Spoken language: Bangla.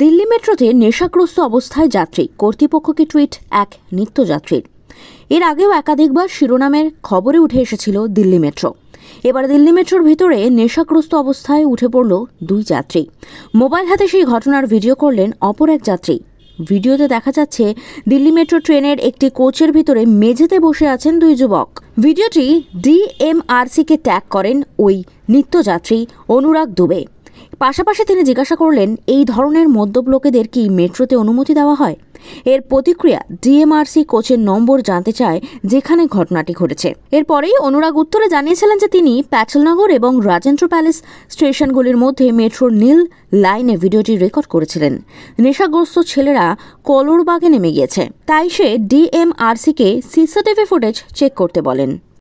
দিল্লি মেট্রোতে নেশাগ্রস্ত অবস্থায় যাত্রী কর্তৃপক্ষকে টুইট এক নিত্যযাত্রীর এর আগেও একাধিকবার শিরোনামের খবরে উঠে এসেছিল দিল্লি মেট্রো এবার দিল্লি মেট্রোর ভেতরে নেশাগ্রস্ত অবস্থায় উঠে পড়ল দুই যাত্রী মোবাইল হাতে সেই ঘটনার ভিডিও করলেন অপর এক যাত্রী ভিডিওতে দেখা যাচ্ছে দিল্লি মেট্রো ট্রেনের একটি কোচের ভিতরে মেঝেতে বসে আছেন দুই যুবক ভিডিওটি ডিএমআরসিকে ট্যাগ করেন ওই নিত্যযাত্রী অনুরাগ দুবে পাশাপাশি তিনি জিজ্ঞাসা করলেন এই ধরনের মদ্যপ লোকেদের কি মেট্রোতে অনুমতি দেওয়া হয় এর প্রতিক্রিয়া ডিএমআরসি কোচের নম্বর জানতে চায় যেখানে ঘটনাটি ঘটেছে এরপরেই অনুরাগ উত্তরে জানিয়েছিলেন যে তিনি প্যাটেলনগর এবং রাজেন্দ্র প্যালেস স্টেশনগুলির মধ্যে মেট্রোর নীল লাইনে ভিডিওটি রেকর্ড করেছিলেন নেশাগ্রস্ত ছেলেরা কলোরবাগে নেমে গিয়েছে তাই সে ডিএমআরসিকে সিসিটিভি ফুটেজ চেক করতে বলেন